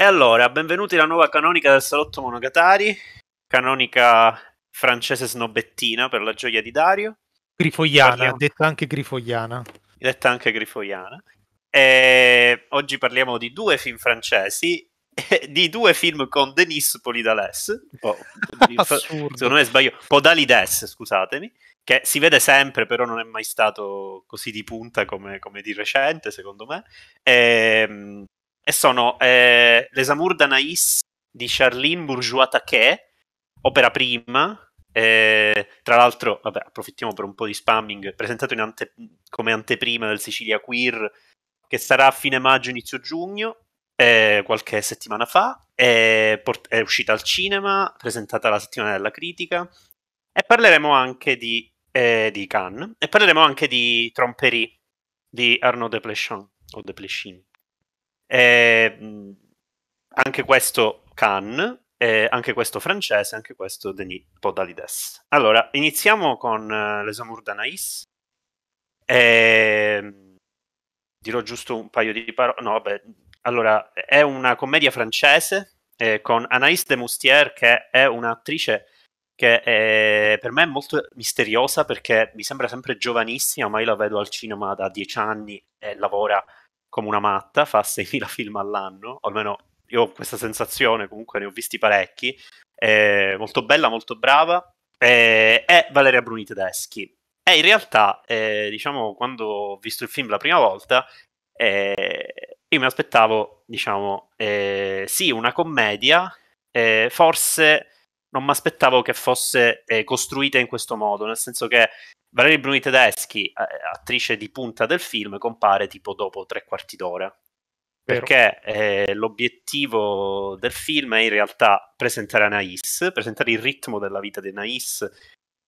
E allora, benvenuti alla nuova canonica del Salotto Monogatari, canonica francese snobettina per la gioia di Dario. Grifogliana, parliamo... detta anche grifogliana. Detta anche grifogliana. E oggi parliamo di due film francesi, di due film con Denis Polidales, po', oh, secondo me sbaglio, Podalides, scusatemi, che si vede sempre, però non è mai stato così di punta come, come di recente, secondo me. E, ehm, e sono eh, Les Amours d'Anaïs di Charlene Bourgeois-Taquet, opera prima, eh, tra l'altro, vabbè, approfittiamo per un po' di spamming, presentato ante- come anteprima del Sicilia Queer, che sarà a fine maggio, inizio giugno, eh, qualche settimana fa, è, port- è, uscita al cinema, presentata la settimana della critica, e parleremo anche di, eh, di Cannes, e parleremo anche di Tromperie di Arnaud de Deplechin, o de Eh, anche questo Cannes, eh, anche questo francese, anche questo Denis Podalides. Allora, iniziamo con uh, Les Amours d'Anaïs. Eh, dirò giusto un paio di parole. No, vabbè, allora, è una commedia francese eh, con Anaïs de Moustier, che è un'attrice che è, per me è molto misteriosa perché mi sembra sempre giovanissima, ma io la vedo al cinema da dieci anni e lavora come una matta, fa 6.000 film all'anno, o almeno io ho questa sensazione, comunque ne ho visti parecchi, è molto bella, molto brava, è, è Valeria Bruni Tedeschi. E in realtà, eh, diciamo, quando ho visto il film la prima volta, eh, io mi aspettavo, diciamo, eh, sì, una commedia, eh, forse non mi aspettavo che fosse eh, costruita in questo modo, nel senso che Valerie Bruni Tedeschi, eh, attrice di punta del film, compare tipo dopo tre quarti d'ora. Vero. Perché eh, l'obiettivo del film è in realtà presentare Anais, presentare il ritmo della vita di Anais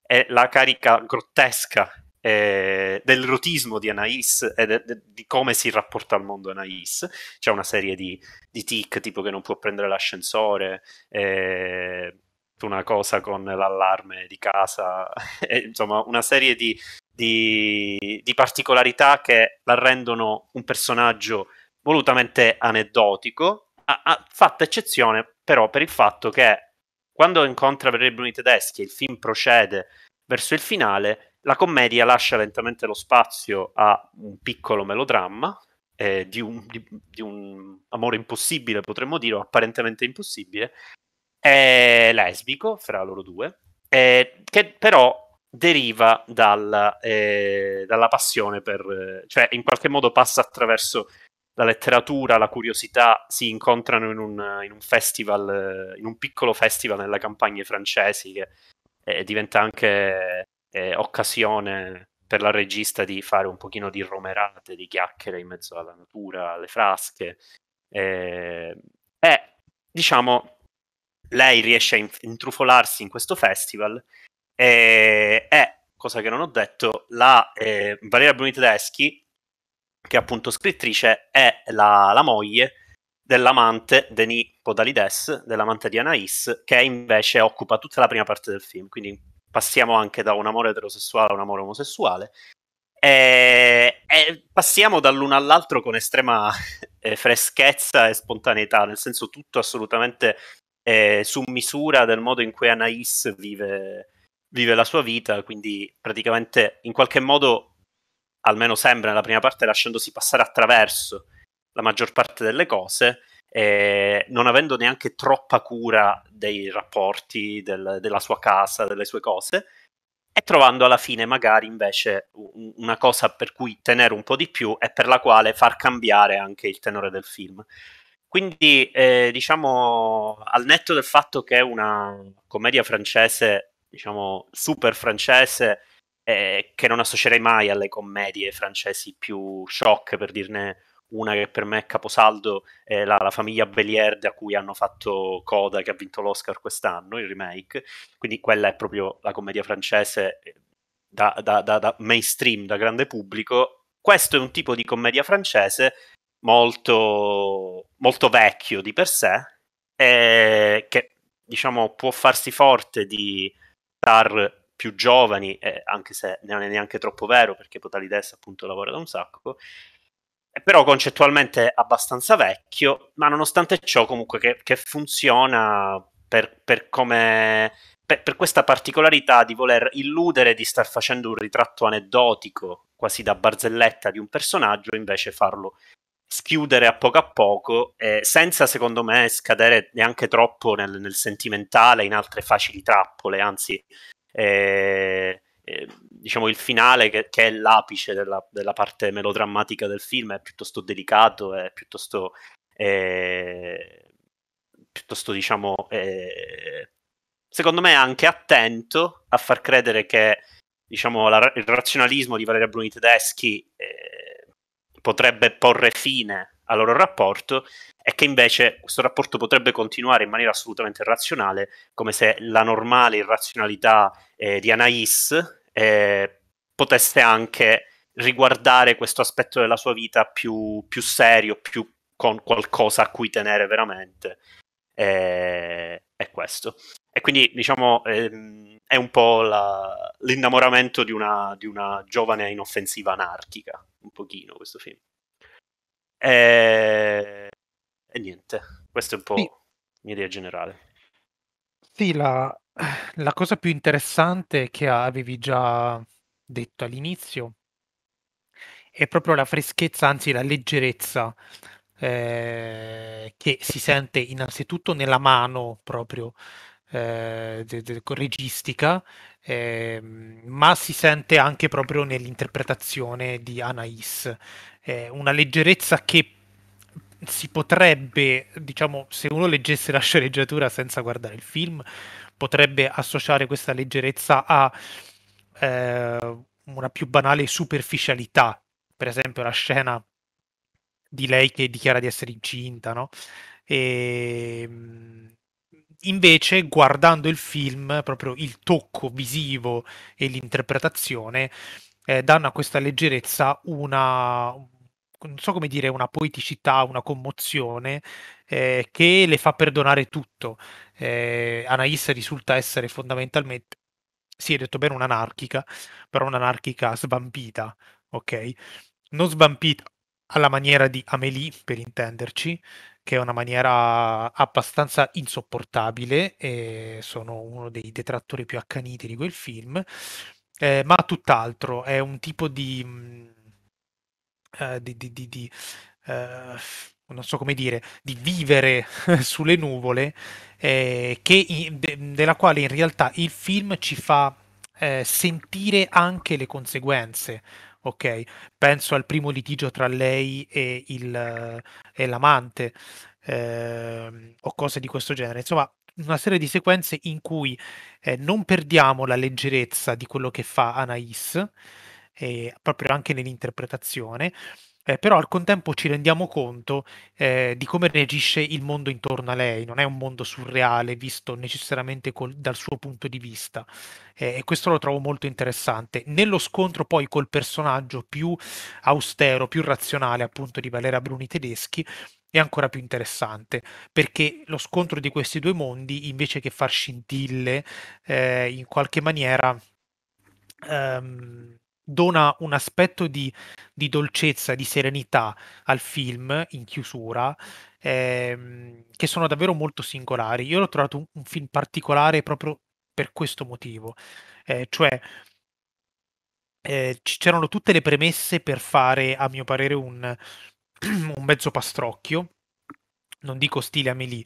e la carica grottesca eh, del rotismo di Anais e de, de, di come si rapporta al mondo Anais. C'è una serie di, di tic, tipo che non può prendere l'ascensore, eh, una cosa con l'allarme di casa, eh, insomma, una serie di, di, di particolarità che la rendono un personaggio volutamente aneddotico, a, a, fatta eccezione però per il fatto che quando incontra Verrebbero i tedeschi e il film procede verso il finale, la commedia lascia lentamente lo spazio a un piccolo melodramma eh, di, un, di, di, un, amore impossibile, potremmo dire, o apparentemente impossibile, è lesbico fra loro due, eh, che però deriva dal, eh, dalla passione per, cioè in qualche modo passa attraverso la letteratura, la curiosità, si incontrano in un, in un festival, in un piccolo festival nelle campagne francesi che eh, diventa anche eh, occasione per la regista di fare un pochino di romerate, di chiacchiere in mezzo alla natura, alle frasche. E, eh, e eh, diciamo, lei riesce a intrufolarsi in questo festival e, eh, e cosa che non ho detto, la eh, Valeria Bruni Tedeschi, che è appunto scrittrice, è la, la moglie dell'amante Denis Podalides, dell'amante di Anais, che invece occupa tutta la prima parte del film. Quindi passiamo anche da un amore eterosessuale a un amore omosessuale. E, eh, e eh, passiamo dall'uno all'altro con estrema eh, freschezza e spontaneità, nel senso tutto assolutamente eh, su misura del modo in cui Anais vive, vive la sua vita, quindi praticamente in qualche modo, almeno sembra nella prima parte, lasciandosi passare attraverso la maggior parte delle cose, eh, non avendo neanche troppa cura dei rapporti, del, della sua casa, delle sue cose, e trovando alla fine magari invece una cosa per cui tenere un po' di più e per la quale far cambiare anche il tenore del film. Quindi eh, diciamo al netto del fatto che è una commedia francese, diciamo super francese, eh, che non associerei mai alle commedie francesi più shock per dirne una che per me è caposaldo è la, la famiglia Belier da cui hanno fatto Coda che ha vinto l'Oscar quest'anno, il remake, quindi quella è proprio la commedia francese eh, da, da, da, da mainstream, da grande pubblico. Questo è un tipo di commedia francese molto, molto vecchio di per sé, eh, che diciamo può farsi forte di star più giovani, eh, anche se non è neanche troppo vero perché Potalides appunto lavora da un sacco, eh, però concettualmente abbastanza vecchio, ma nonostante ciò comunque che, che funziona per, per come... Per, per questa particolarità di voler illudere di star facendo un ritratto aneddotico, quasi da barzelletta, di un personaggio, invece farlo schiudere a poco a poco, eh, senza secondo me scadere neanche troppo nel, nel sentimentale, in altre facili trappole, anzi eh, eh, diciamo il finale che, che è l'apice della, della, parte melodrammatica del film è piuttosto delicato, è piuttosto, eh, piuttosto diciamo, eh, secondo me anche attento a far credere che diciamo, la, il razionalismo di Valeria Bruni tedeschi eh, potrebbe porre fine al loro rapporto è che invece questo rapporto potrebbe continuare in maniera assolutamente razionale, come se la normale irrazionalità eh, di Anais eh, potesse anche riguardare questo aspetto della sua vita più, più serio, più con qualcosa a cui tenere veramente. Eh, è questo. E quindi, diciamo, ehm, è un po' la, l'innamoramento di una, di una, giovane inoffensiva anarchica, un pochino questo film. Eh, e niente, questa è un po' sì. in generale. Sì, la, la cosa più interessante che avevi già detto all'inizio è proprio la freschezza, anzi la leggerezza eh, che si sente innanzitutto nella mano proprio eh, de, registica, eh, ma si sente anche proprio nell'interpretazione di Anais. una leggerezza che si potrebbe, diciamo, se uno leggesse la sceneggiatura senza guardare il film, potrebbe associare questa leggerezza a eh, una più banale superficialità. Per esempio la scena di lei che dichiara di essere incinta, no? E, ehm, invece guardando il film proprio il tocco visivo e l'interpretazione eh, danno a questa leggerezza una, non so come dire, una poeticità, una commozione eh, che le fa perdonare tutto. Eh, Anais risulta essere fondamentalmente, sì, è detto bene, un'anarchica, però un'anarchica svampita, ok? Non svampita alla maniera di Amélie, per intenderci, che è una maniera abbastanza insopportabile, e sono uno dei detrattori più accaniti di quel film, eh, ma tutt'altro, è un tipo di mm, eh, di, di, di, di eh, non so come dire, di vivere sulle nuvole, eh, in, de, della quale in realtà il film ci fa eh, sentire anche le conseguenze. Ok, penso al primo litigio tra lei e, il, e l'amante, ehm, o cose di questo genere. Insomma, una serie di sequenze in cui eh, non perdiamo la leggerezza di quello che fa Anais, eh, proprio anche nell'interpretazione, eh, però al contempo ci rendiamo conto eh, di come reagisce il mondo intorno a lei, non è un mondo surreale visto necessariamente col, dal suo punto di vista eh, e questo lo trovo molto interessante. Nello scontro poi col personaggio più austero, più razionale appunto di Valera Bruni Tedeschi, è ancora più interessante perché lo scontro di questi due mondi invece che far scintille eh, in qualche maniera... Um, dona un aspetto di, di dolcezza, di serenità al film in chiusura, ehm, che sono davvero molto singolari. Io l'ho trovato un, un film particolare proprio per questo motivo, eh, cioè eh, c'erano tutte le premesse per fare, a mio parere, un, un mezzo pastrocchio. Non dico stile Amélie,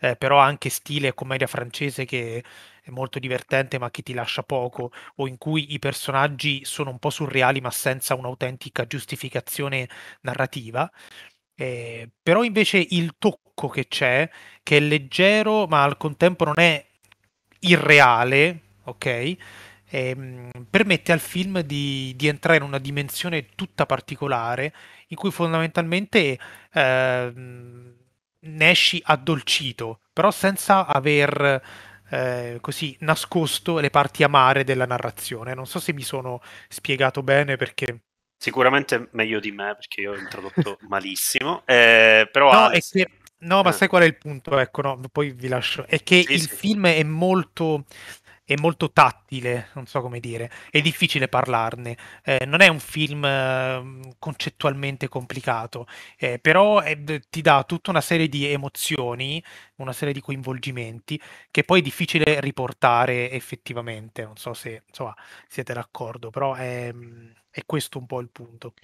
eh, però anche stile commedia francese che molto divertente ma che ti lascia poco, o in cui i personaggi sono un po' surreali ma senza un'autentica giustificazione narrativa. Eh, però invece il tocco che c'è, che è leggero ma al contempo non è irreale, ok? Eh, permette al film di, di, entrare in una dimensione tutta particolare in cui fondamentalmente eh, ne esci addolcito, però senza aver eh, così nascosto le parti amare della narrazione. Non so se mi sono spiegato bene perché... Sicuramente meglio di me perché io ho introdotto malissimo, eh, però... No, Alex... che... no ma eh. sai qual è il punto? Ecco, no, poi vi lascio. È che sì, il sì. film è molto è molto tattile, non so come dire, è difficile parlarne. Eh, non è un film eh, concettualmente complicato, eh, però è, eh, ti dà tutta una serie di emozioni, una serie di coinvolgimenti che poi è difficile riportare effettivamente. Non so se insomma, siete d'accordo, però è, ehm, è questo un po' il punto.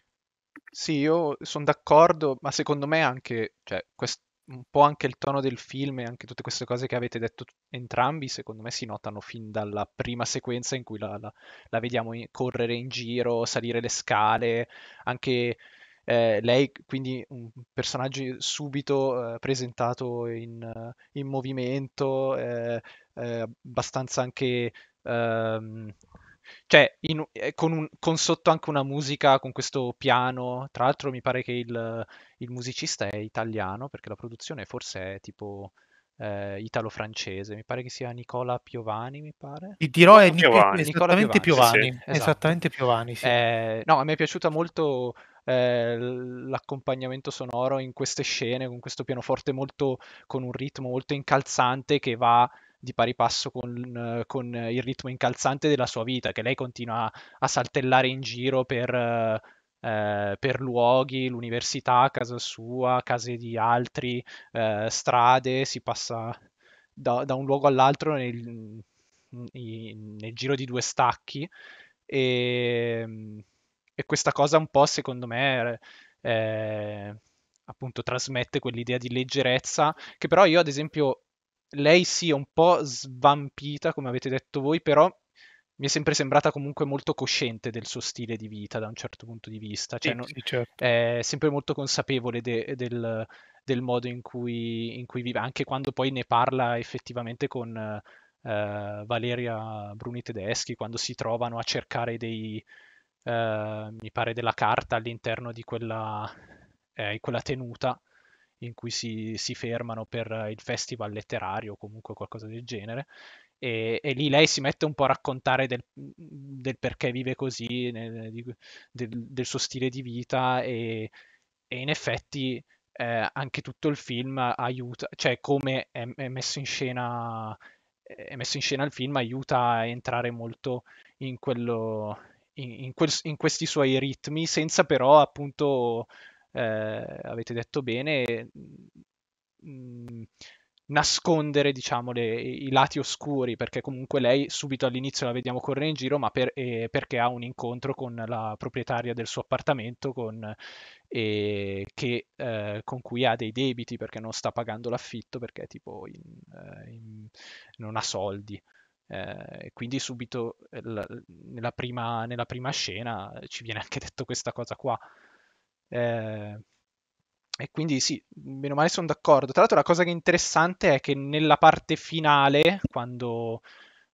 Sì, io sono d'accordo, ma secondo me anche cioè, quest- un po' anche il tono del film e anche tutte queste cose che avete detto entrambi, secondo me si notano fin dalla prima sequenza in cui la, la, la vediamo in, correre in giro, salire le scale, anche eh, lei, quindi un personaggio subito eh, presentato in, in movimento, eh, eh abbastanza anche... Ehm, cioè, in- eh, con, un- con sotto anche una musica con questo piano. Tra l'altro, mi pare che il, il musicista è italiano, perché la produzione forse è tipo eh, italo-francese. Mi pare che sia Nicola Piovani, mi pare. Ti dirò è Nic- Piovani. Nicola Piovani, Piovani. sì, sì. Esatto. Esattamente Piovani, sì. Eh, no, me è piaciuta molto eh, l'accompagnamento sonoro in queste scene, con questo pianoforte molto, con un ritmo molto incalzante che va di pari passo con, eh, con, il ritmo incalzante della sua vita, che lei continua a saltellare in giro per, eh, per luoghi, l'università, casa sua, case di altri, eh, strade, si passa da, da, un luogo all'altro nel, nel giro di due stacchi e, ehm, e, questa cosa un po' secondo me eh, appunto trasmette quell'idea di leggerezza che però io ad esempio lei sì è un po' svampita, come avete detto voi, però mi è sempre sembrata comunque molto cosciente del suo stile di vita da un certo punto di vista, cioè, sì, non, sì, certo. è sempre molto consapevole de, del, del, modo in cui, in cui, vive, anche quando poi ne parla effettivamente con eh, Valeria Bruni Tedeschi, quando si trovano a cercare dei, eh, mi pare, della carta all'interno di quella, eh, quella tenuta in cui si, si fermano per il festival letterario o comunque qualcosa del genere. E, e, lì lei si mette un po' a raccontare del, del perché vive così, nel, del, del, suo stile di vita e, e in effetti eh, anche tutto il film aiuta, cioè come è, è, messo in scena è messo in scena il film aiuta a entrare molto in quello in, in, quel, in questi suoi ritmi senza però appunto eh, avete detto bene, mh, mm, nascondere diciamo, le, i lati oscuri, perché comunque lei subito all'inizio la vediamo correre in giro, ma per, eh, perché ha un incontro con la proprietaria del suo appartamento con, eh, che, eh, con cui ha dei debiti perché non sta pagando l'affitto, perché tipo in, eh, in, non ha soldi. Eh, quindi subito eh, la, nella, prima, nella prima scena ci viene anche detto questa cosa qua. Eh, e quindi sì, meno male sono d'accordo. Tra l'altro la cosa che è interessante è che nella parte finale, quando,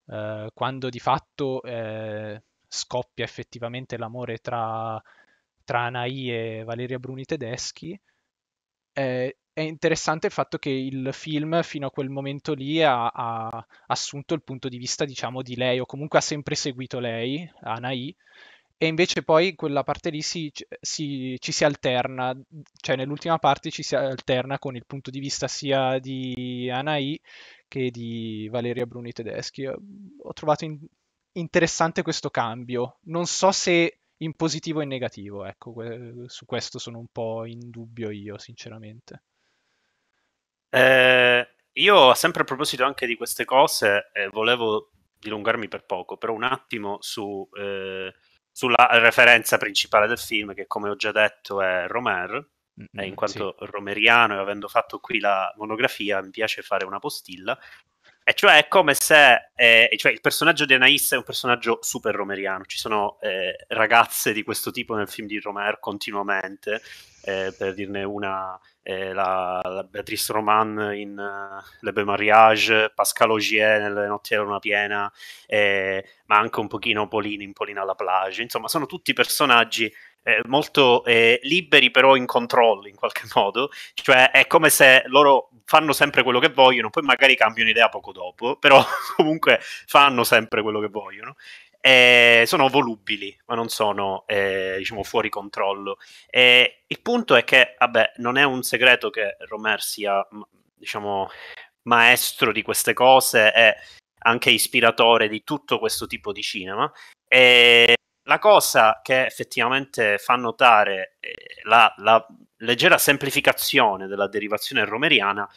eh, quando di fatto eh, scoppia effettivamente l'amore tra, tra Anai e Valeria Bruni tedeschi, eh, è interessante il fatto che il film fino a quel momento lì ha, ha assunto il punto di vista, diciamo, di lei, o comunque ha sempre seguito lei, Anai, e invece poi quella parte lì si, si, ci si alterna, cioè nell'ultima parte ci si alterna con il punto di vista sia di Anai che di Valeria Bruni Tedeschi. Ho trovato in- interessante questo cambio. Non so se in positivo o in negativo, ecco, su questo sono un po' in dubbio io, sinceramente. Eh, io sempre a proposito anche di queste cose eh, volevo dilungarmi per poco, però un attimo su... Eh sulla referenza principale del film, che come ho già detto è Romer, mm, e in quanto sì. romeriano e avendo fatto qui la monografia mi piace fare una postilla, e cioè è come se eh, cioè il personaggio di Anais è un personaggio super romeriano, ci sono eh, ragazze di questo tipo nel film di Romer continuamente, eh, per dirne una eh, la, la, Beatrice Roman in uh, Le Beau Mariage, Pascal Ogier nelle Notti della Luna Piena, eh, ma anche un pochino Polini in Polina alla Plage. Insomma, sono tutti personaggi eh, molto eh, liberi però in controllo in qualche modo, cioè è come se loro fanno sempre quello che vogliono, poi magari cambiano idea poco dopo, però comunque fanno sempre quello che vogliono eh, sono volubili, ma non sono eh, diciamo, fuori controllo. E il punto è che, vabbè, non è un segreto che Romer sia, diciamo, maestro di queste cose e anche ispiratore di tutto questo tipo di cinema. E la cosa che effettivamente fa notare eh, la, la leggera semplificazione della derivazione romeriana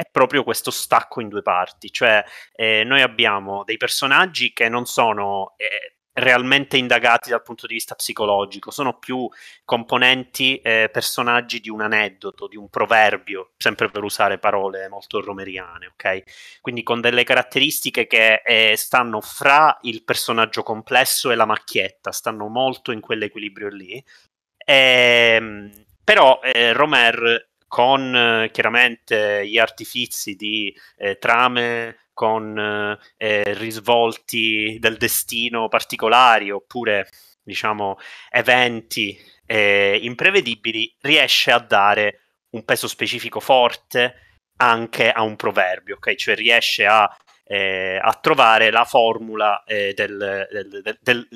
è proprio questo stacco in due parti, cioè eh, noi abbiamo dei personaggi che non sono eh, realmente indagati dal punto di vista psicologico, sono più componenti, eh, personaggi di un aneddoto, di un proverbio, sempre per usare parole molto romeriane, ok? Quindi con delle caratteristiche che eh, stanno fra il personaggio complesso e la macchietta, stanno molto in quell'equilibrio lì. E, ehm, però eh, Romer con eh, chiaramente gli artifici di eh, trame con eh, eh, risvolti del destino particolari oppure diciamo eventi eh, imprevedibili, riesce a dare un peso specifico forte anche a un proverbio, ok? Cioè riesce a, a trovare la formula del, del, del, del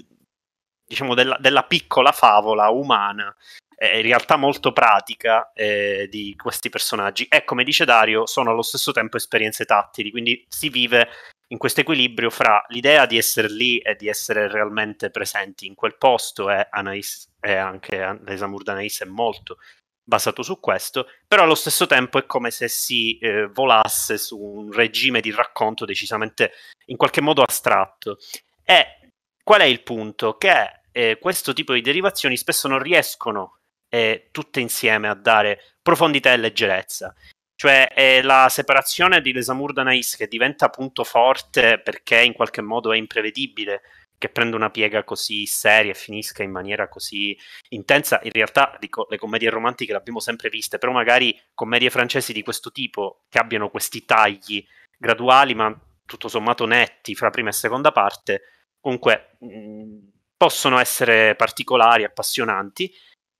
diciamo, della, della, piccola favola umana eh, in realtà molto pratica eh, di questi personaggi e come dice Dario sono allo stesso tempo esperienze tattili, quindi si vive in questo equilibrio fra l'idea di essere lì e di essere realmente presenti in quel posto e, Anais, e anche l'esamur d'Anais è molto basato su questo, però allo stesso tempo è come se si eh, volasse su un regime di racconto decisamente in qualche modo astratto. E qual è il punto? Che eh, questo tipo di derivazioni spesso non riescono eh, tutte insieme a dare profondità e leggerezza. Cioè è la separazione di Lesamur da Nais che diventa punto forte perché in qualche modo è imprevedibile che prenda una piega così seria e finisca in maniera così intensa. In realtà dico, le commedie romantiche le abbiamo sempre viste, però magari commedie francesi di questo tipo che abbiano questi tagli graduali ma tutto sommato netti fra prima e seconda parte, comunque mh, mm, possono essere particolari, appassionanti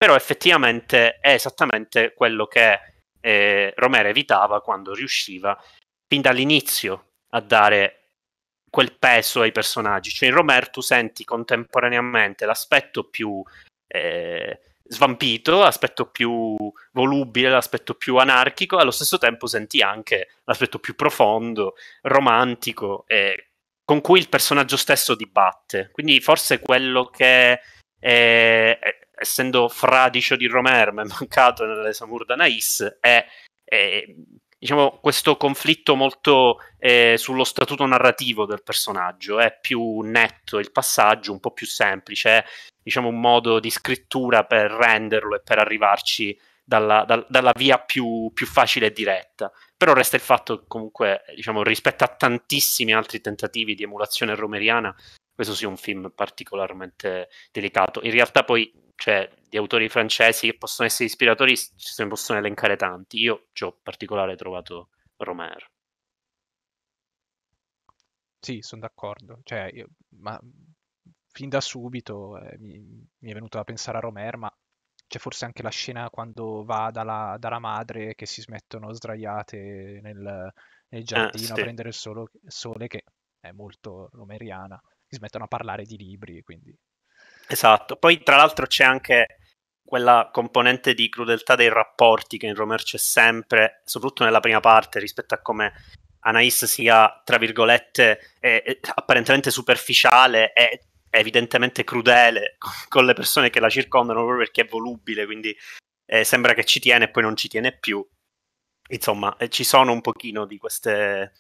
però effettivamente è esattamente quello che eh, Romero evitava quando riusciva fin dall'inizio a dare quel peso ai personaggi. Cioè in Romero tu senti contemporaneamente l'aspetto più eh, svampito, l'aspetto più volubile, l'aspetto più anarchico, allo stesso tempo senti anche l'aspetto più profondo, romantico, eh, con cui il personaggio stesso dibatte. Quindi forse quello che e, essendo fradicio di Romer, ma è mancato nelle Samurda Nais, è, è diciamo, questo conflitto molto eh, sullo statuto narrativo del personaggio, è più netto il passaggio, un po' più semplice, è diciamo, un modo di scrittura per renderlo e per arrivarci dalla, dal, dalla via più, più, facile e diretta. Però resta il fatto che comunque, diciamo, rispetto a tantissimi altri tentativi di emulazione romeriana, questo sia un film particolarmente delicato. In realtà poi, cioè, di autori francesi che possono essere ispiratori, se ne possono elencare tanti. Io ci ho particolare trovato Romero. Sì, sono d'accordo. Cioè, io, ma fin da subito eh, mi, mi, è venuto da pensare a Romer, ma c'è forse anche la scena quando va dalla, dalla madre che si smettono sdraiate nel, nel ah, giardino ah, sì. a prendere il sole, sole, che è molto romeriana si smettono a parlare di libri. Quindi... Esatto, poi tra l'altro c'è anche quella componente di crudeltà dei rapporti che in Romer c'è sempre, soprattutto nella prima parte rispetto a come Anais sia, tra virgolette, eh, apparentemente superficiale e evidentemente crudele con le persone che la circondano proprio perché è volubile, quindi eh, sembra che ci tiene e poi non ci tiene più. Insomma, eh, ci sono un pochino di queste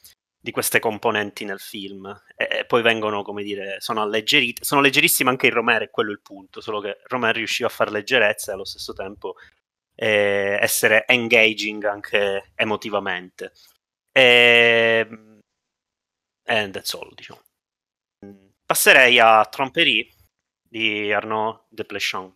di queste componenti nel film e poi vengono, come dire, sono alleggerite, sono leggerissime anche in Romer, è quello il punto, solo che Romer riusciva a fare leggerezza e allo stesso tempo eh, essere engaging anche emotivamente. E... Ehm, and that's all, diciamo. Passerei a Tromperie di Arnaud Desplechin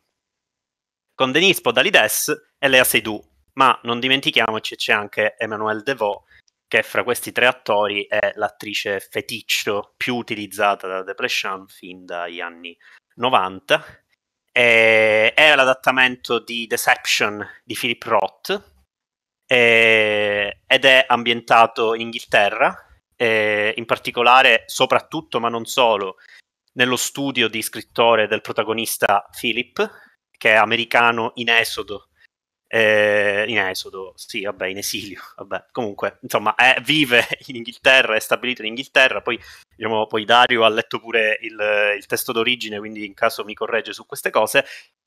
con Denis Podalides e Lea Seydoux, ma non dimentichiamoci c'è anche Emmanuel Devaux che fra questi tre attori è l'attrice feticcio più utilizzata da Depression fin dagli anni 90. E è l'adattamento di Deception di Philip Roth e, ed è ambientato in Inghilterra, in particolare, soprattutto ma non solo, nello studio di scrittore del protagonista Philip, che è americano in esodo eh, in esodo, sì, vabbè, in esilio, vabbè. Comunque, insomma, è, vive in Inghilterra, è stabilito in Inghilterra, poi, diciamo, poi Dario ha letto pure il, il, testo d'origine, quindi in caso mi corregge su queste cose,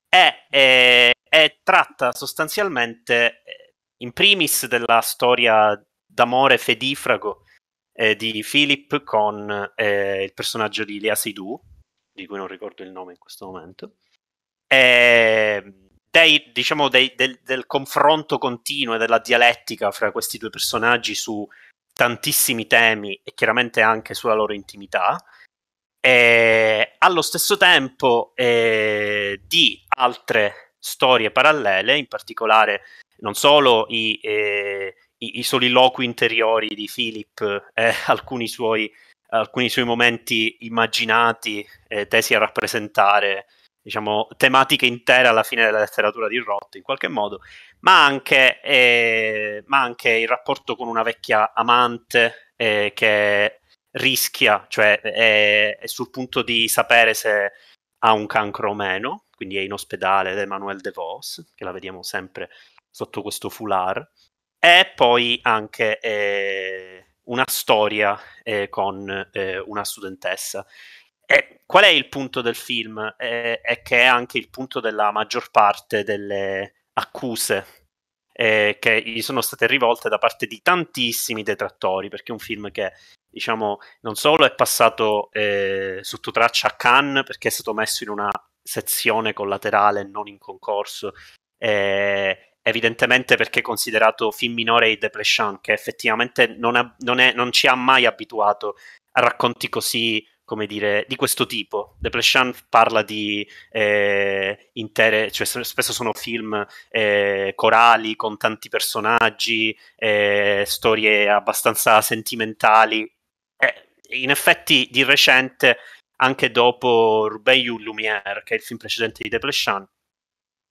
è, è, è tratta sostanzialmente, eh, in primis, della storia d'amore fedifrago eh, di Philip con eh, il personaggio di Lea Sidou, di cui non ricordo il nome in questo momento, e ehm, dei, diciamo, dei, del, del, confronto continuo e della dialettica fra questi due personaggi su tantissimi temi e chiaramente anche sulla loro intimità. E allo stesso tempo eh, di altre storie parallele, in particolare non solo i, eh, i, i soliloqui interiori di Philip, eh, alcuni, alcuni suoi momenti immaginati eh, tesi a rappresentare diciamo, tematiche intere alla fine della letteratura di Roth in qualche modo, ma anche, eh, ma anche il rapporto con una vecchia amante eh, che rischia, cioè è, è, sul punto di sapere se ha un cancro o meno, quindi è in ospedale ed è De Vos, che la vediamo sempre sotto questo foulard, e poi anche eh, una storia eh, con eh, una studentessa e eh, qual è il punto del film? È, eh, è, che è anche il punto della maggior parte delle accuse eh, che gli sono state rivolte da parte di tantissimi detrattori, perché è un film che diciamo, non solo è passato eh, sotto traccia a Cannes perché è stato messo in una sezione collaterale non in concorso, eh, evidentemente perché è considerato film minore e Depression, che effettivamente non, ha, non, è, non, ci ha mai abituato a racconti così come dire, di questo tipo. The Pleshan parla di eh, intere, cioè spesso sono film eh, corali con tanti personaggi, eh, storie abbastanza sentimentali. Eh, in effetti di recente, anche dopo Rubeyu Lumière, che è il film precedente di The Pleshan,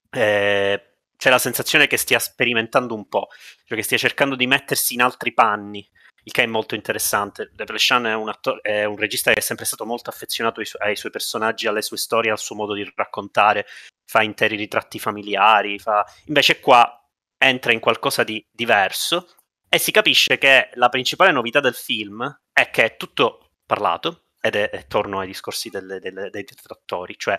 eh, c'è la sensazione che stia sperimentando un po', cioè che stia cercando di mettersi in altri panni il che è molto interessante. Debrechan è, attor- è un regista che è sempre stato molto affezionato ai, su- ai, suoi personaggi, alle sue storie, al suo modo di raccontare, fa interi ritratti familiari, fa... invece qua entra in qualcosa di diverso e si capisce che la principale novità del film è che è tutto parlato, ed è, è torno ai discorsi delle, delle, dei detrattori, cioè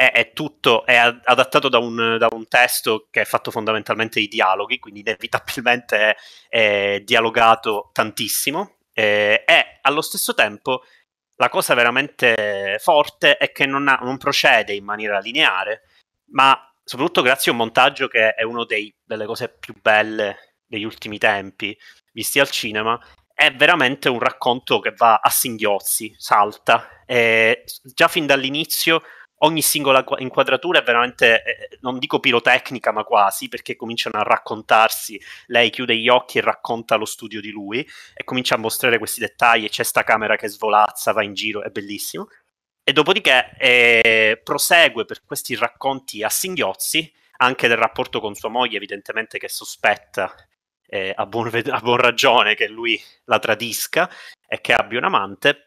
è, è tutto è adattato da un, da un, testo che è fatto fondamentalmente di dialoghi, quindi inevitabilmente è, è dialogato tantissimo. Eh, e allo stesso tempo la cosa veramente forte è che non, ha, non procede in maniera lineare, ma soprattutto grazie a un montaggio che è una delle cose più belle degli ultimi tempi visti al cinema, è veramente un racconto che va a singhiozzi, salta. E già fin dall'inizio ogni singola inquadratura è veramente, eh, non dico pirotecnica, ma quasi, perché cominciano a raccontarsi, lei chiude gli occhi e racconta lo studio di lui e comincia a mostrare questi dettagli e c'è sta camera che svolazza, va in giro, è bellissimo. E dopodiché eh, prosegue per questi racconti a singhiozzi, anche del rapporto con sua moglie, evidentemente che sospetta eh, a, buon, a buon ragione che lui la tradisca e che abbia un amante.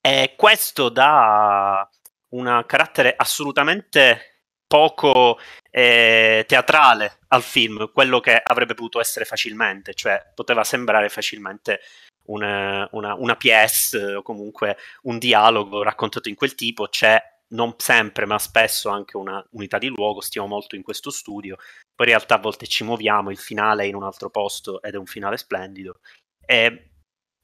E questo da un carattere assolutamente poco eh, teatrale al film, quello che avrebbe potuto essere facilmente, cioè poteva sembrare facilmente una, una, una PS o comunque un dialogo raccontato in quel tipo, c'è non sempre ma spesso anche una unità di luogo, stiamo molto in questo studio, poi in realtà a volte ci muoviamo, il finale è in un altro posto ed è un finale splendido. E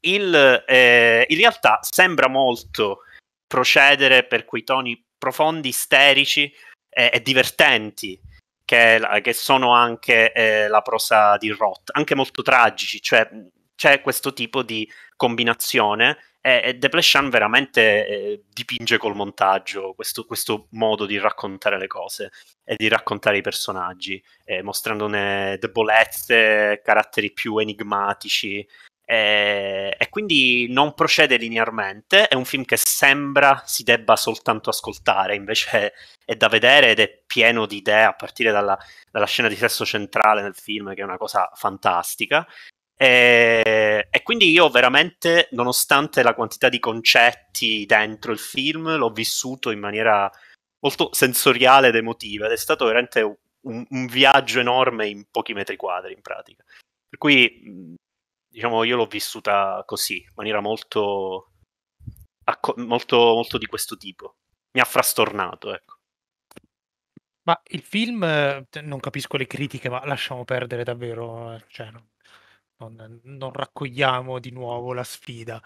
il, eh, in realtà sembra molto procedere per quei toni profondi, isterici e, e divertenti che, che, sono anche eh, la prosa di Roth, anche molto tragici, cioè c'è questo tipo di combinazione e, e Depletion veramente eh, dipinge col montaggio questo, questo, modo di raccontare le cose e di raccontare i personaggi, eh, mostrandone debolezze, caratteri più enigmatici e, eh, e, quindi non procede linearmente, è un film che sembra si debba soltanto ascoltare, invece è, è da vedere ed è pieno di idee a partire dalla, dalla, scena di sesso centrale nel film, che è una cosa fantastica. E, eh, e, quindi io veramente, nonostante la quantità di concetti dentro il film, l'ho vissuto in maniera molto sensoriale ed emotiva ed è stato veramente un, un viaggio enorme in pochi metri quadri in pratica. Per cui diciamo, io l'ho vissuta così, in maniera molto, acco- molto, molto di questo tipo. Mi ha frastornato, ecco. Ma il film, non capisco le critiche, ma lasciamo perdere davvero, cioè, non, non, raccogliamo di nuovo la sfida.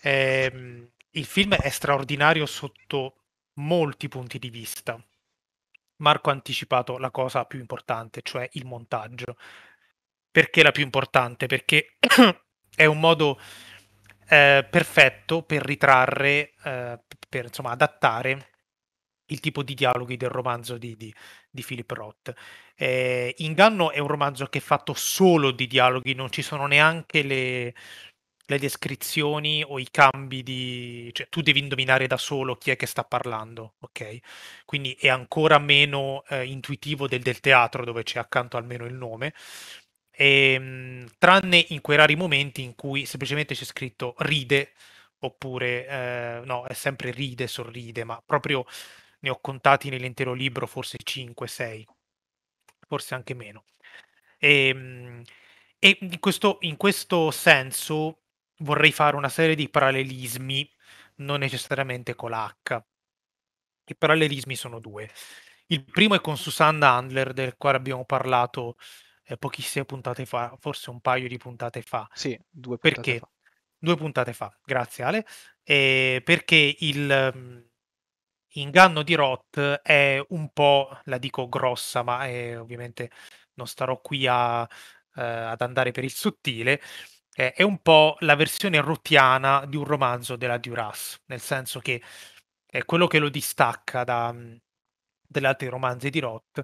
Eh, il film è straordinario sotto molti punti di vista. Marco ha anticipato la cosa più importante, cioè il montaggio. Perché la più importante? Perché è un modo eh, perfetto per ritrarre, eh, per insomma adattare il tipo di dialoghi del romanzo di, di, di Philip Roth. Eh, Inganno è un romanzo che è fatto solo di dialoghi, non ci sono neanche le, le descrizioni o i cambi di... cioè tu devi indovinare da solo chi è che sta parlando, ok? Quindi è ancora meno eh, intuitivo del, del teatro dove c'è accanto almeno il nome e, ehm, tranne in quei rari momenti in cui semplicemente c'è scritto ride oppure eh, no, è sempre ride, sorride, ma proprio ne ho contati nell'intero libro forse 5, 6, forse anche meno. E, ehm, e in, questo, in questo senso vorrei fare una serie di parallelismi, non necessariamente con l'H. I parallelismi sono due. Il primo è con Susanna Handler, del quale abbiamo parlato eh, pochissime puntate fa, forse un paio di puntate fa. Sì, due puntate perché? fa. Due puntate fa, grazie Ale, eh, perché il um, inganno di Roth è un po', la dico grossa, ma è, ovviamente non starò qui a, uh, ad andare per il sottile, eh, è un po' la versione rotiana di un romanzo della Duras, nel senso che è quello che lo distacca da, mm, dagli altri romanzi di Roth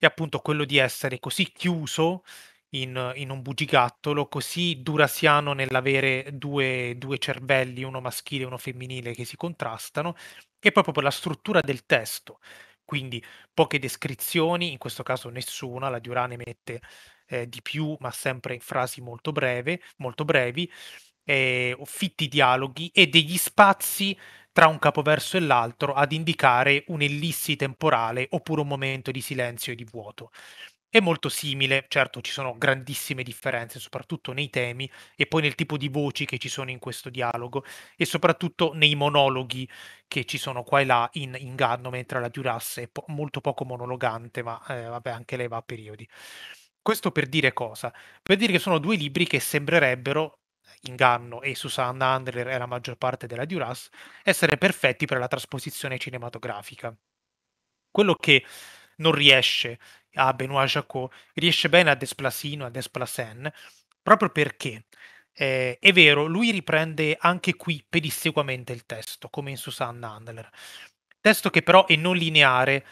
è appunto quello di essere così chiuso in, in un bugigattolo, così durasiano nell'avere due, due cervelli, uno maschile e uno femminile, che si contrastano, che proprio per la struttura del testo. Quindi poche descrizioni, in questo caso nessuna, la Diurane mette eh, di più, ma sempre in frasi molto, breve, molto brevi, eh, fitti dialoghi e degli spazi tra un capoverso e l'altro ad indicare un'ellissi temporale oppure un momento di silenzio e di vuoto. È molto simile, certo ci sono grandissime differenze, soprattutto nei temi e poi nel tipo di voci che ci sono in questo dialogo e soprattutto nei monologhi che ci sono qua e là in inganno, mentre la Duras è po- molto poco monologante, ma eh, vabbè anche lei va a periodi. Questo per dire cosa? Per dire che sono due libri che sembrerebbero Inganno e Susanna Andler e la maggior parte della Duras, essere perfetti per la trasposizione cinematografica. Quello che non riesce a Benoît Jacot, riesce bene a Desplasino, a Desplacen, proprio perché eh, è vero, lui riprende anche qui pedissequamente il testo, come in Susanna Handler. Testo che però è non lineare,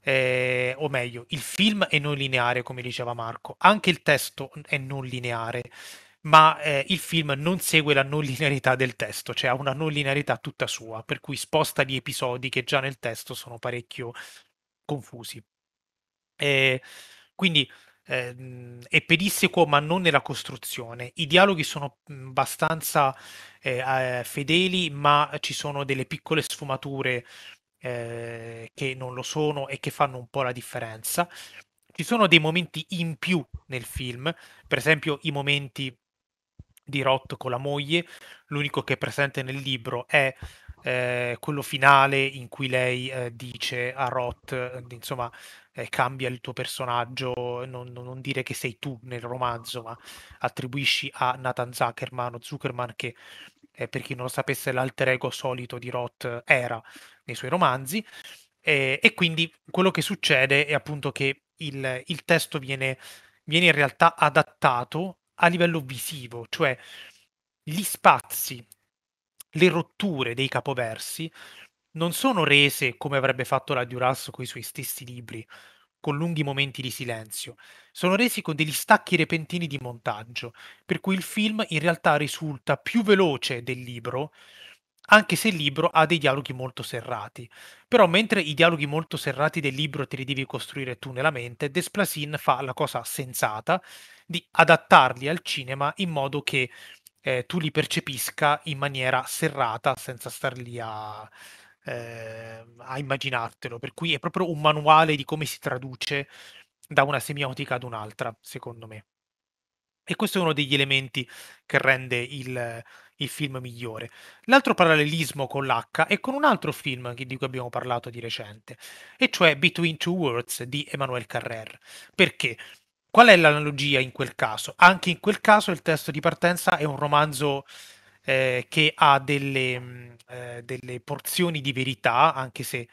eh, o meglio, il film è non lineare, come diceva Marco, anche il testo è non lineare ma eh, il film non segue la non linearità del testo, cioè ha una non linearità tutta sua, per cui sposta gli episodi che già nel testo sono parecchio confusi. E, eh, quindi eh, è pedissequo ma non nella costruzione. I dialoghi sono mm, abbastanza eh, fedeli, ma ci sono delle piccole sfumature eh, che non lo sono e che fanno un po' la differenza. Ci sono dei momenti in più nel film, per esempio i momenti di Roth con la moglie, l'unico che è presente nel libro è eh, quello finale in cui lei eh, dice a Roth, eh, insomma, eh, cambia il tuo personaggio, non, non, dire che sei tu nel romanzo, ma attribuisci a Nathan Zuckerman, o Zuckerman che eh, per chi non lo sapesse l'alter ego solito di Roth era nei suoi romanzi. e quindi quello che succede è appunto che il, il testo viene, viene in realtà adattato a livello visivo, cioè gli spazi, le rotture dei capoversi non sono rese come avrebbe fatto la Duras con i suoi stessi libri, con lunghi momenti di silenzio, sono resi con degli stacchi repentini di montaggio, per cui il film in realtà risulta più veloce del libro, anche se il libro ha dei dialoghi molto serrati. Però mentre i dialoghi molto serrati del libro te li devi costruire tu nella mente, Desplasin fa la cosa sensata di adattarli al cinema in modo che eh, tu li percepisca in maniera serrata senza star lì a, eh, a immaginartelo. Per cui è proprio un manuale di come si traduce da una semiotica ad un'altra, secondo me. E questo è uno degli elementi che rende il il film migliore. L'altro parallelismo con l'H è con un altro film di cui abbiamo parlato di recente, e cioè Between Two Worlds di Emmanuel Carrère. Perché? Qual è l'analogia in quel caso? Anche in quel caso il testo di partenza è un romanzo eh, che ha delle, mm, eh, delle, porzioni di verità, anche se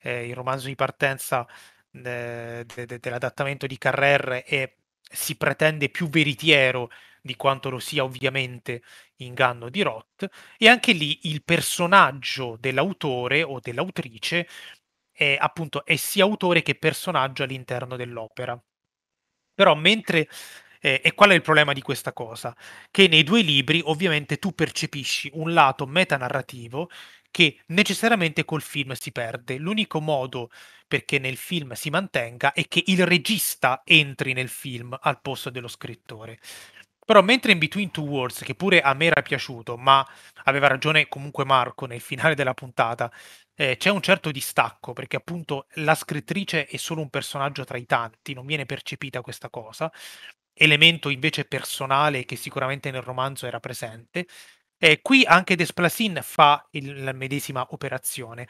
eh, il romanzo di partenza eh, de, de, dell'adattamento di Carrère è, si pretende più veritiero di quanto lo sia ovviamente Inganno di Roth, e anche lì il personaggio dell'autore o dell'autrice è appunto è sia autore che personaggio all'interno dell'opera. Però mentre eh, e qual è il problema di questa cosa? Che nei due libri ovviamente tu percepisci un lato metanarrativo che necessariamente col film si perde. L'unico modo perché nel film si mantenga è che il regista entri nel film al posto dello scrittore. Però mentre in Between Two Worlds, che pure a me era piaciuto, ma aveva ragione comunque Marco nel finale della puntata, eh, c'è un certo distacco, perché appunto la scrittrice è solo un personaggio tra i tanti, non viene percepita questa cosa, elemento invece personale che sicuramente nel romanzo era presente. Eh, qui anche Desplasin fa il, la medesima operazione,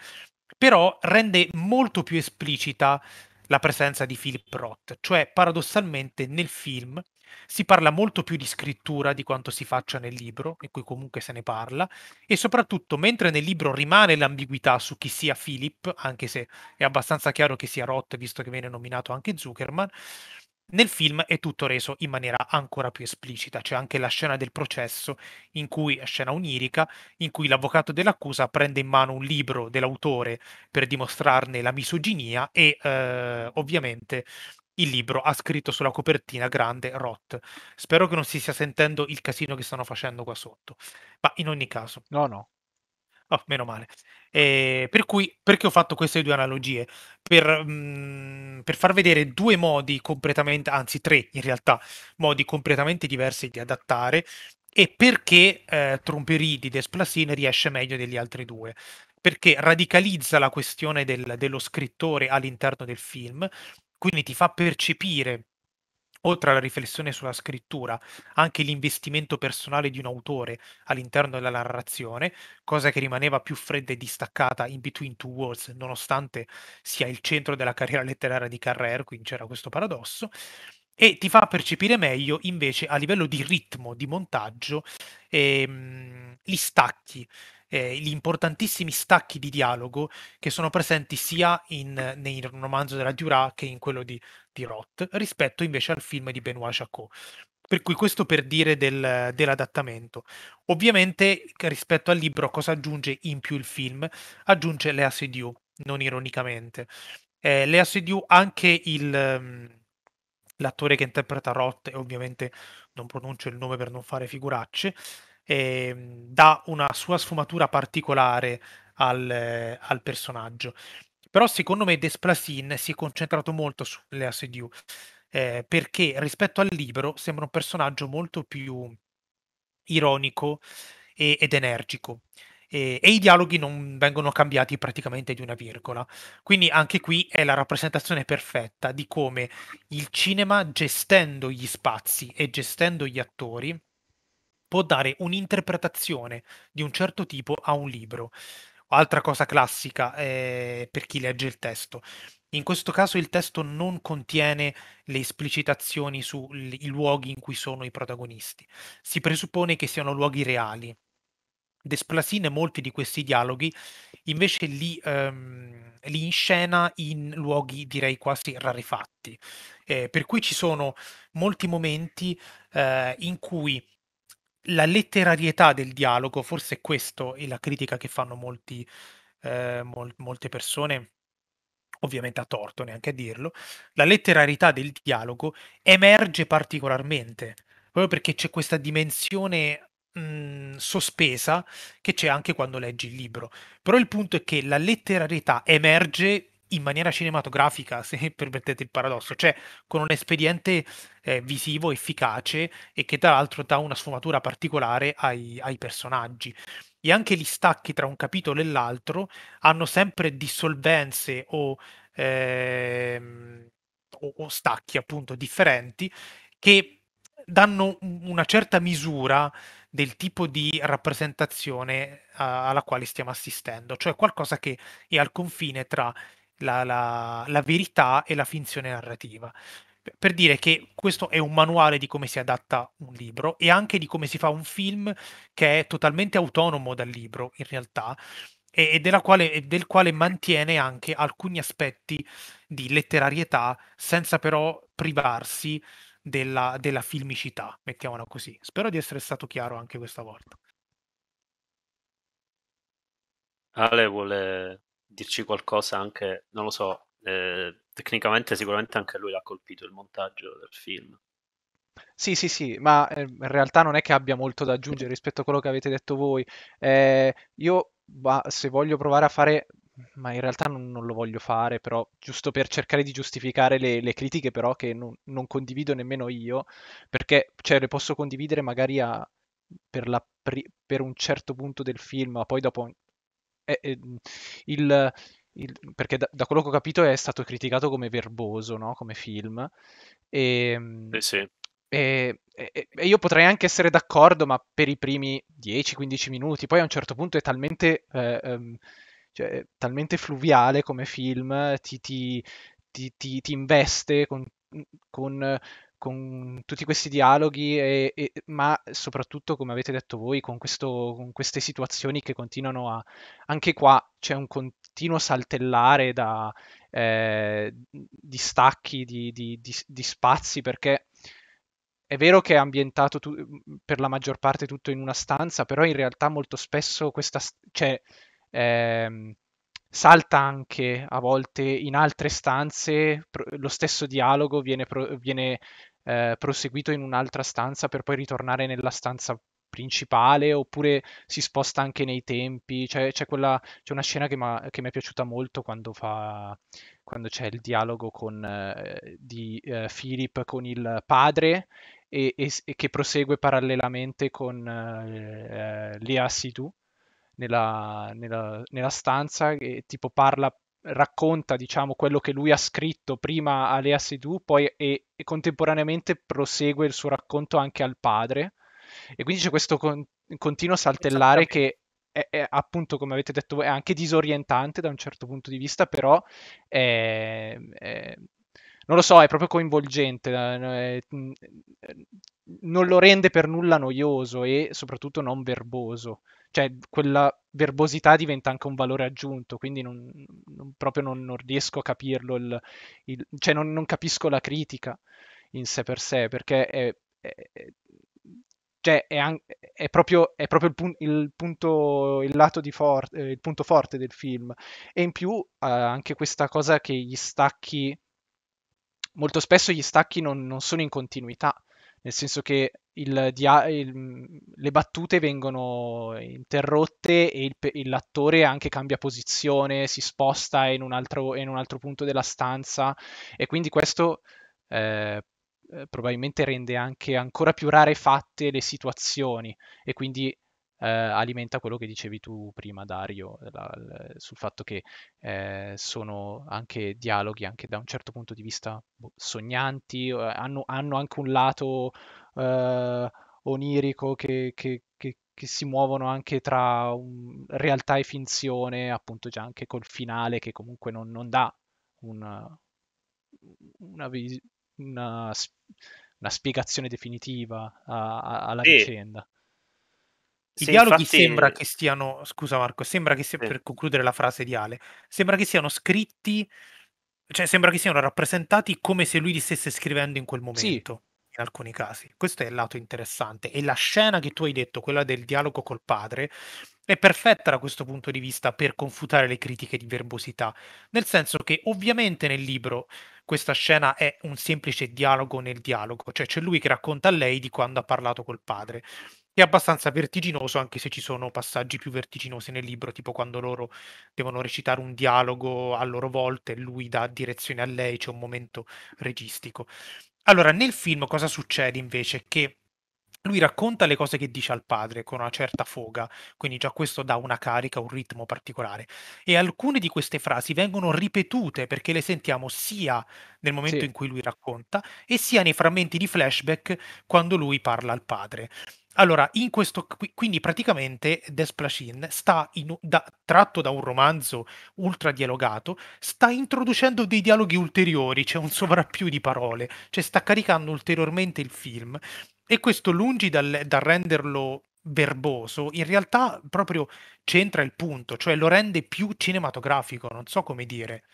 però rende molto più esplicita la presenza di Philip Roth, cioè paradossalmente nel film si parla molto più di scrittura di quanto si faccia nel libro, in cui comunque se ne parla, e soprattutto mentre nel libro rimane l'ambiguità su chi sia Philip, anche se è abbastanza chiaro che sia Roth, visto che viene nominato anche Zuckerman, nel film è tutto reso in maniera ancora più esplicita, c'è anche la scena del processo, in cui, scena onirica, in cui l'avvocato dell'accusa prende in mano un libro dell'autore per dimostrarne la misoginia e eh, ovviamente il libro ha scritto sulla copertina grande Roth. Spero che non si stia sentendo il casino che stanno facendo qua sotto. Ma in ogni caso. No, no. Oh, meno male. Eh, per cui, perché ho fatto queste due analogie? Per, mh, mhmm, per, far vedere due modi completamente, anzi tre in realtà, modi completamente diversi di adattare e perché eh, Tromperie di Desplasine riesce meglio degli altri due perché radicalizza la questione del, dello scrittore all'interno del film quindi ti fa percepire, oltre alla riflessione sulla scrittura, anche l'investimento personale di un autore all'interno della narrazione, cosa che rimaneva più fredda e distaccata in Between Two Worlds, nonostante sia il centro della carriera letteraria di Carrère, quindi c'era questo paradosso. E ti fa percepire meglio invece a livello di ritmo, di montaggio, ehm, gli stacchi, eh, gli importantissimi stacchi di dialogo che sono presenti sia in, nel romanzo della Duras che in quello di, di Roth, rispetto invece al film di Benoit Jacot. Per cui questo per dire del, dell'adattamento. Ovviamente rispetto al libro cosa aggiunge in più il film? Aggiunge Lea Seydoux, non ironicamente. Eh, Lea Seydoux anche il, ehm, l'attore che interpreta Roth, e ovviamente non pronuncio il nome per non fare figuracce, eh, dà una sua sfumatura particolare al, eh, al personaggio. Però secondo me Desplasin si è concentrato molto sulle Asediu, eh, perché rispetto al libro sembra un personaggio molto più ironico e, ed energico. E, e, i dialoghi non vengono cambiati praticamente di una virgola. Quindi anche qui è la rappresentazione perfetta di come il cinema, gestendo gli spazi e gestendo gli attori, può dare un'interpretazione di un certo tipo a un libro. Altra cosa classica eh, per chi legge il testo. In questo caso il testo non contiene le esplicitazioni sui luoghi in cui sono i protagonisti. Si presuppone che siano luoghi reali. Desplasine molti di questi dialoghi invece li, um, li inscena in luoghi direi quasi rarefatti. Eh, per cui ci sono molti momenti eh, in cui la letterarietà del dialogo, forse questo è la critica che fanno molti, eh, mol- molte persone, ovviamente a torto neanche a dirlo, la letterarietà del dialogo emerge particolarmente, proprio perché c'è questa dimensione mh, mhmm, sospesa che c'è anche quando leggi il libro. Però il punto è che la letterarietà emerge in maniera cinematografica, se permettete il paradosso, cioè con un espediente eh, visivo efficace e che tra l'altro dà una sfumatura particolare ai, ai personaggi. E anche gli stacchi tra un capitolo e l'altro hanno sempre dissolvenze o, ehm, o, o stacchi appunto differenti che danno una certa misura del tipo di rappresentazione uh, alla quale stiamo assistendo, cioè qualcosa che è al confine tra la, la, la verità e la finzione narrativa per dire che questo è un manuale di come si adatta un libro e anche di come si fa un film che è totalmente autonomo dal libro in realtà e, e, quale, e del quale mantiene anche alcuni aspetti di letterarietà senza però privarsi della, della filmicità, mettiamola così. Spero di essere stato chiaro anche questa volta. Ale vuole dirci qualcosa anche, non lo so, eh, tecnicamente sicuramente anche lui l'ha colpito il montaggio del film. Sì, sì, sì, ma ehm, in realtà non è che abbia molto da aggiungere rispetto a quello che avete detto voi. Eh, io, bah, se voglio provare a fare, ma in realtà non, non, lo voglio fare, però giusto per cercare di giustificare le, le critiche, però che non, non, condivido nemmeno io, perché cioè, le posso condividere magari a, per, la, per, un certo punto del film, ma poi dopo è, eh, è, eh, il, il, perché da, da, quello che ho capito è stato criticato come verboso, no? come film. E, ehm, eh sì. e, e, e, io potrei anche essere d'accordo, ma per i primi 10-15 minuti, poi a un certo punto è talmente, eh, ehm, cioè, talmente fluviale come film, ti, ti, ti, ti investe con, con con tutti questi dialoghi, e, e, ma soprattutto, come avete detto voi, con, questo, con queste situazioni che continuano a... Anche qua c'è un continuo saltellare da, eh, di stacchi, di, di, di, di, spazi, perché è vero che è ambientato tu- per la maggior parte tutto in una stanza, però in realtà molto spesso questa... cioè, ehm, salta anche a volte in altre stanze, lo stesso dialogo viene, viene eh, proseguito in un'altra stanza per poi ritornare nella stanza principale oppure si sposta anche nei tempi. C'è, cioè, c'è, quella, c'è una scena che, mi è piaciuta molto quando, fa, quando c'è il dialogo con, eh, di eh, Philip con il padre e, e, e che prosegue parallelamente con eh, eh Lea Sidu. nella, nella, nella, stanza e tipo parla racconta diciamo, quello che lui ha scritto prima a Lea Seydoux poi e, e, contemporaneamente prosegue il suo racconto anche al padre e quindi c'è questo con, continuo saltellare che è, è, appunto come avete detto è anche disorientante da un certo punto di vista però è, è non lo so, è proprio coinvolgente, eh, non lo rende per nulla noioso e soprattutto non verboso cioè quella verbosità diventa anche un valore aggiunto, quindi non, non, proprio non, non, riesco a capirlo, il, il, cioè non, capisco la critica in sé per sé, perché è, è, cioè è, è proprio, proprio il, il, punto, il lato di for, eh, il punto forte del film. E in più eh, anche questa cosa che gli stacchi, molto spesso gli stacchi non sono in continuità nel senso che il dia- il, le battute vengono interrotte e il, l'attore anche cambia posizione, si sposta in un, altro, in un altro punto della stanza e quindi questo eh, eh probabilmente rende anche ancora più rarefatte le situazioni e quindi eh, alimenta quello che dicevi tu prima, Dario, la, la, sul fatto che eh, sono anche dialoghi, anche da un certo punto di vista boh, sognanti, eh, hanno, hanno, anche un lato eh, onirico che, che, che, che, si muovono anche tra un, realtà e finzione, appunto già anche col finale che comunque non, non dà una, una, vis- una spiegazione definitiva a, a, alla sì. vicenda. I sì, dialoghi infatti... sembra che stiano, scusa Marco, sembra che sia, sì. per concludere la frase ideale, sembra che siano scritti, cioè sembra che siano rappresentati come se lui li stesse scrivendo in quel momento, sì. in alcuni casi. Questo è il lato interessante. E la scena che tu hai detto, quella del dialogo col padre, è perfetta da questo punto di vista per confutare le critiche di verbosità, nel senso che ovviamente nel libro questa scena è un semplice dialogo nel dialogo, cioè c'è lui che racconta a lei di quando ha parlato col padre è abbastanza vertiginoso, anche se ci sono passaggi più vertiginosi nel libro, tipo quando loro devono recitare un dialogo a loro volta e lui dà direzione a lei, c'è un momento registico. Allora, nel film cosa succede invece? Che lui racconta le cose che dice al padre con una certa foga, quindi già questo dà una carica, un ritmo particolare. E alcune di queste frasi vengono ripetute perché le sentiamo sia nel momento sì. in cui lui racconta e sia nei frammenti di flashback quando lui parla al padre. Allora, in questo, quindi praticamente Desplash sta, in, da, tratto da un romanzo ultra dialogato, sta introducendo dei dialoghi ulteriori, c'è cioè un sovrappiù di parole, cioè sta caricando ulteriormente il film e questo lungi dal, dal renderlo verboso, in realtà proprio c'entra il punto, cioè lo rende più cinematografico, non so come dire.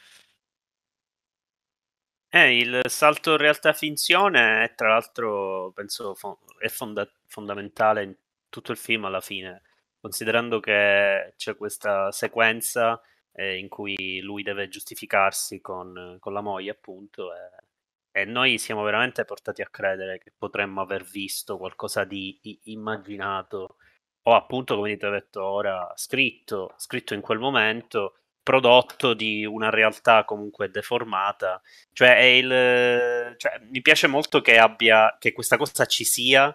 Eh, il salto in realtà-finzione è tra l'altro, penso, fo- è fonda- fondamentale in tutto il film alla fine, considerando che c'è questa sequenza eh, in cui lui deve giustificarsi con, con la moglie, appunto, e, e, noi siamo veramente portati a credere che potremmo aver visto qualcosa di i- immaginato o appunto, come ti ho detto ora, scritto, scritto in quel momento prodotto di una realtà comunque deformata. Cioè, il, cioè mi piace molto che, abbia, che questa cosa ci sia,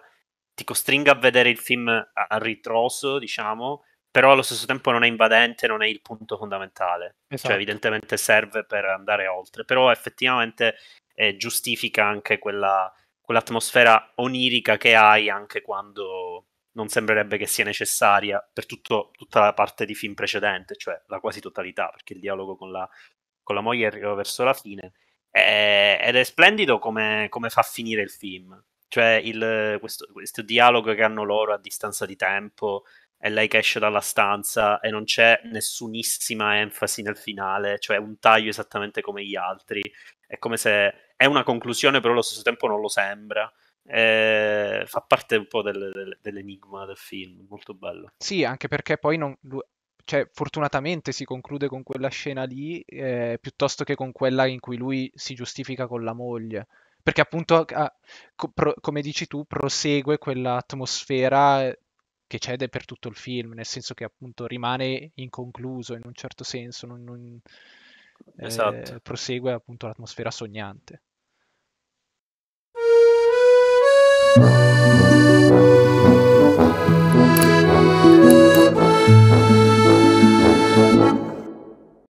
ti costringa a vedere il film a ritroso, diciamo, però allo stesso tempo non è invadente, non è il punto fondamentale. Cioè, esatto. Cioè, evidentemente serve per andare oltre, però effettivamente eh, giustifica anche quella, quell'atmosfera onirica che hai anche quando non sembrerebbe che sia necessaria per tutto, tutta la parte di film precedente, cioè la quasi totalità, perché il dialogo con la, con la moglie arriva verso la fine. È, eh, ed è splendido come, come, fa finire il film. Cioè, il, questo, questo, dialogo che hanno loro a distanza di tempo, è lei che esce dalla stanza e non c'è nessunissima enfasi nel finale, cioè un taglio esattamente come gli altri. È come se è una conclusione, però allo stesso tempo non lo sembra. Eh, fa parte un po' del, del, dell'enigma del film, molto bello. Sì, anche perché poi non, cioè, fortunatamente si conclude con quella scena lì eh, piuttosto che con quella in cui lui si giustifica con la moglie. Perché appunto, ah, come dici tu, prosegue quell'atmosfera eh, che c'è per tutto il film, nel senso che appunto rimane inconcluso in un certo senso, non, non, eh, esatto. prosegue appunto l'atmosfera sognante. Música